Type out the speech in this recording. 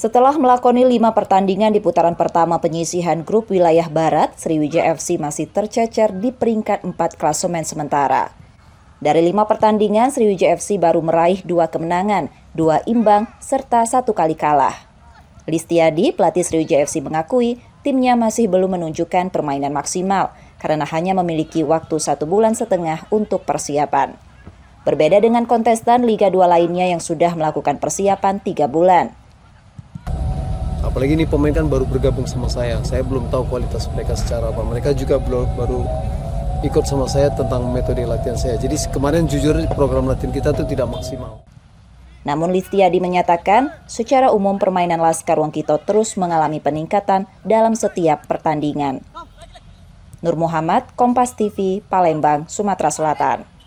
Setelah melakoni lima pertandingan di putaran pertama penyisihan grup wilayah barat, Sriwijaya FC masih tercecer di peringkat 4 klasemen sementara. Dari lima pertandingan, Sriwijaya FC baru meraih dua kemenangan, dua imbang, serta satu kali kalah. Listiadi, pelatih Sriwijaya FC mengakui timnya masih belum menunjukkan permainan maksimal karena hanya memiliki waktu satu bulan setengah untuk persiapan. Berbeda dengan kontestan Liga 2 lainnya yang sudah melakukan persiapan tiga bulan apalagi ini pemain kan baru bergabung sama saya saya belum tahu kualitas mereka secara apa mereka juga belum baru ikut sama saya tentang metode latihan saya jadi kemarin jujur program latihan kita itu tidak maksimal namun Listiadi menyatakan, secara umum permainan Laskar Wongkito terus mengalami peningkatan dalam setiap pertandingan. Nur Muhammad, Kompas TV, Palembang, Sumatera Selatan.